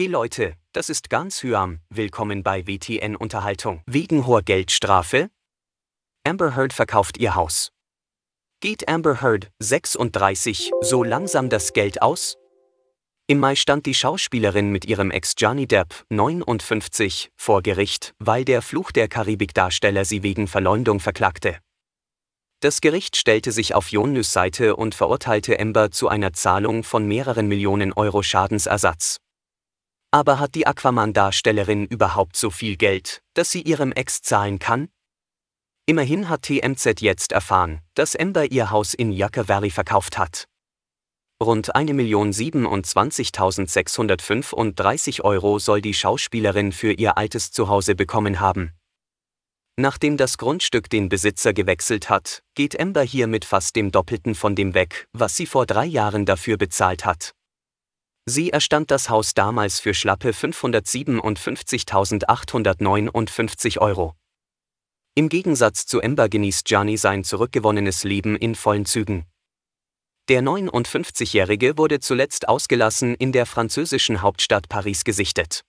Hey Leute, das ist ganz Hyam, willkommen bei WTN Unterhaltung. Wegen hoher Geldstrafe? Amber Heard verkauft ihr Haus. Geht Amber Heard, 36, so langsam das Geld aus? Im Mai stand die Schauspielerin mit ihrem Ex Johnny Depp, 59, vor Gericht, weil der Fluch der Karibik-Darsteller sie wegen Verleumdung verklagte. Das Gericht stellte sich auf Jonnys Seite und verurteilte Amber zu einer Zahlung von mehreren Millionen Euro Schadensersatz. Aber hat die Aquaman-Darstellerin überhaupt so viel Geld, dass sie ihrem Ex zahlen kann? Immerhin hat TMZ jetzt erfahren, dass Amber ihr Haus in Yucca Valley verkauft hat. Rund 1.027.635 Euro soll die Schauspielerin für ihr altes Zuhause bekommen haben. Nachdem das Grundstück den Besitzer gewechselt hat, geht Amber hier mit fast dem Doppelten von dem weg, was sie vor drei Jahren dafür bezahlt hat. Sie erstand das Haus damals für schlappe 557.859 Euro. Im Gegensatz zu Ember genießt Gianni sein zurückgewonnenes Leben in vollen Zügen. Der 59-Jährige wurde zuletzt ausgelassen in der französischen Hauptstadt Paris gesichtet.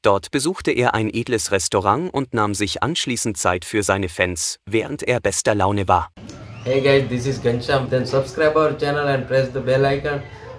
Dort besuchte er ein edles Restaurant und nahm sich anschließend Zeit für seine Fans, während er bester Laune war. Hey guys, this is Gensham, Then subscribe our channel and press the bell icon.